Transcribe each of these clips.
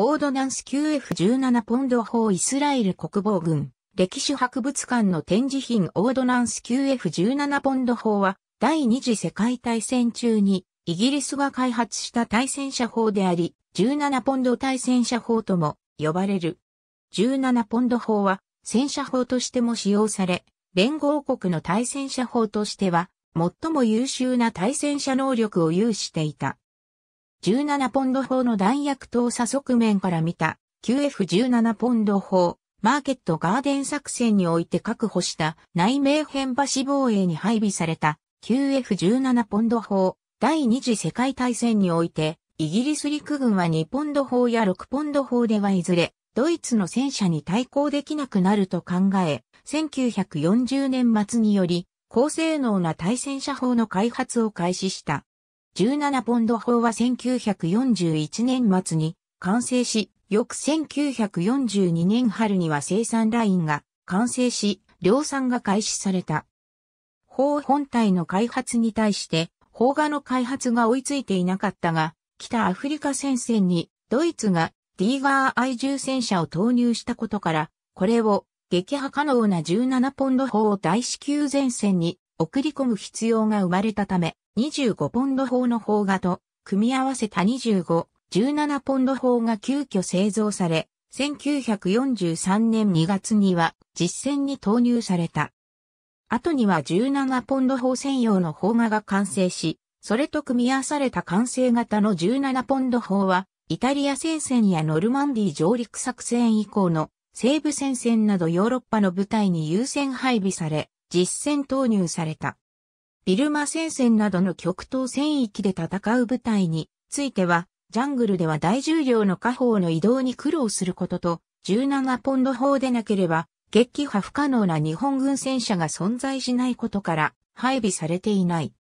オードナンス QF17 ポンド法イスラエル国防軍歴史博物館の展示品オードナンス QF17 ポンド法は第二次世界大戦中にイギリスが開発した対戦車砲であり17ポンド対戦車砲とも呼ばれる。17ポンド砲は戦車砲としても使用され連合国の対戦車砲としては最も優秀な対戦車能力を有していた。17ポンド砲の弾薬投射側面から見た QF17 ポンド砲マーケットガーデン作戦において確保した内名編橋防衛に配備された QF17 ポンド砲第二次世界大戦においてイギリス陸軍は2ポンド砲や6ポンド砲ではいずれドイツの戦車に対抗できなくなると考え、1940年末により高性能な対戦車砲の開発を開始した。17ポンド砲は1941年末に完成し、翌1942年春には生産ラインが完成し、量産が開始された。砲本体の開発に対して、砲画の開発が追いついていなかったが、北アフリカ戦線にドイツがディーガー愛重戦車を投入したことから、これを撃破可能な17ポンド砲を大至急前線に送り込む必要が生まれたため、25ポンド砲の砲画と組み合わせた25、17ポンド砲が急遽製造され、1943年2月には実戦に投入された。後には17ポンド砲専用の砲画が完成し、それと組み合わされた完成型の17ポンド砲は、イタリア戦線やノルマンディ上陸作戦以降の西部戦線などヨーロッパの部隊に優先配備され、実戦投入された。ビルマ戦線などの極東戦域で戦う部隊については、ジャングルでは大重量の火砲の移動に苦労することと、17ポンド砲でなければ、撃破不可能な日本軍戦車が存在しないことから配備されていない。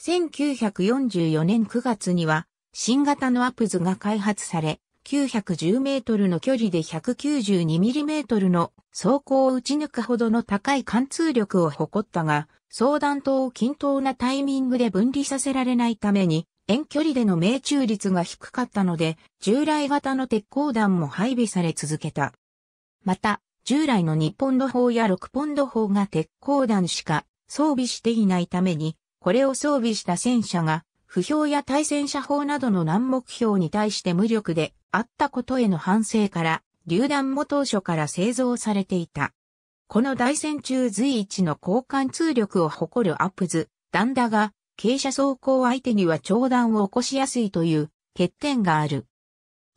1944年9月には新型のアプズが開発され、910メートルの距離で192ミリメートルの走行を打ち抜くほどの高い貫通力を誇ったが、相弾頭を均等なタイミングで分離させられないために、遠距離での命中率が低かったので、従来型の鉄鋼弾も配備され続けた。また、従来の2ポンド砲や6ポンド砲が鉄鋼弾しか装備していないために、これを装備した戦車が不評や対戦車法などの難目標に対して無力であったことへの反省から、榴弾も当初から製造されていた。この大戦中随一の交換通力を誇るアップズ、弾だが、傾斜走行相手には長弾を起こしやすいという欠点がある。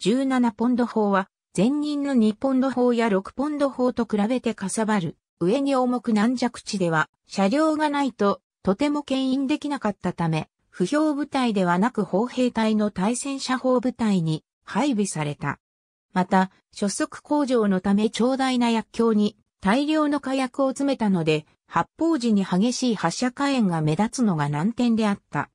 17ポンド砲は、前任の2ポンド砲や6ポンド砲と比べてかさばる、上に重く軟弱地では、車両がないと、とても牽引できなかったため、不評部隊ではなく砲兵隊の対戦車砲部隊に配備された。また、初速工場のため長大な薬莢に大量の火薬を詰めたので、発砲時に激しい発射火炎が目立つのが難点であった。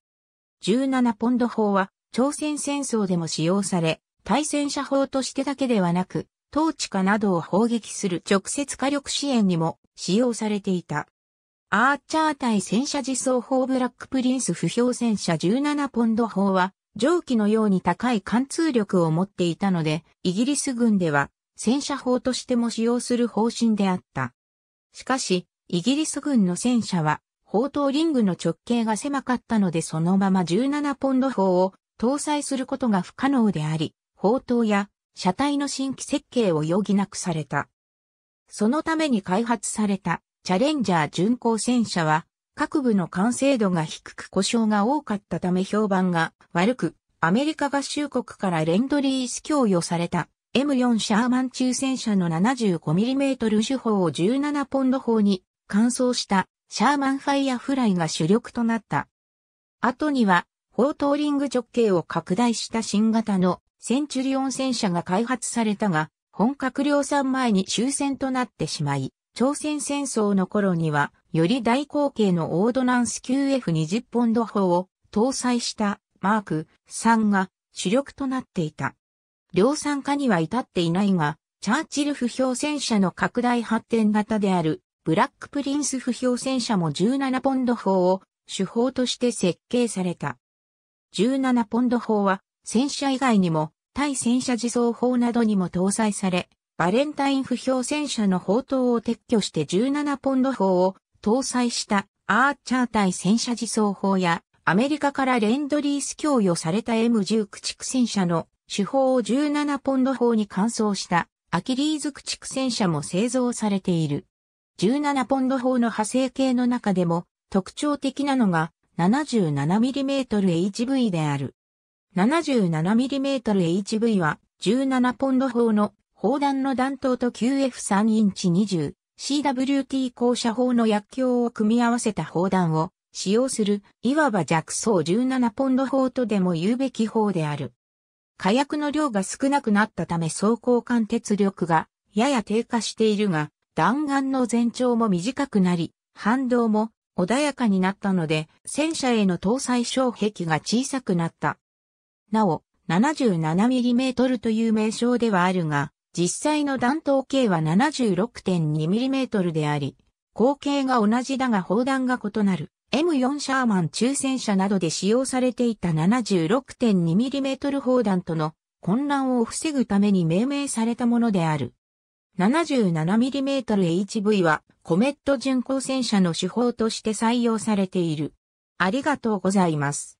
17ポンド砲は朝鮮戦争でも使用され、対戦車砲としてだけではなく、統治下などを砲撃する直接火力支援にも使用されていた。アーチャー対戦車自走砲ブラックプリンス不評戦車17ポンド砲は、蒸気のように高い貫通力を持っていたので、イギリス軍では戦車砲としても使用する方針であった。しかし、イギリス軍の戦車は、砲塔リングの直径が狭かったのでそのまま17ポンド砲を搭載することが不可能であり、砲塔や車体の新規設計を余儀なくされた。そのために開発されたチャレンジャー巡航戦車は、各部の完成度が低く故障が多かったため評判が悪く、アメリカ合衆国からレンドリース供与された M4 シャーマン中戦車の 75mm 手法を17ポンド砲に換装したシャーマンファイアフライが主力となった。後には、砲トーリング直径を拡大した新型のセンチュリオン戦車が開発されたが、本格量産前に終戦となってしまい、朝鮮戦争の頃には、より大口径のオードナンス q f 2 0ポンド砲を搭載したマーク3が主力となっていた。量産化には至っていないが、チャーチル不評戦車の拡大発展型であるブラックプリンス不評戦車も17ポンド砲を手法として設計された。17ポンド砲は戦車以外にも対戦車自走砲などにも搭載され、バレンタイン不評戦車の砲塔を撤去して17ポンド砲を搭載したアーチャー対戦車自走砲やアメリカからレンドリース供与された M10 駆逐戦車の手法を17ポンド砲に換装したアキリーズ駆逐戦車も製造されている。17ポンド砲の派生系の中でも特徴的なのが 77mmHV である。77mmHV は17ポンド砲の砲弾の弾頭と QF3 インチ 20CWT 降射砲の薬莢を組み合わせた砲弾を使用する、いわば弱装17ポンド砲とでも言うべき砲である。火薬の量が少なくなったため装甲間鉄力がやや低下しているが、弾丸の全長も短くなり、反動も穏やかになったので、戦車への搭載障壁が小さくなった。なお、77mm という名称ではあるが、実際の弾頭径は 76.2mm であり、口径が同じだが砲弾が異なる M4 シャーマン中戦車などで使用されていた 76.2mm 砲弾との混乱を防ぐために命名されたものである。77mmHV はコメット巡航戦車の手法として採用されている。ありがとうございます。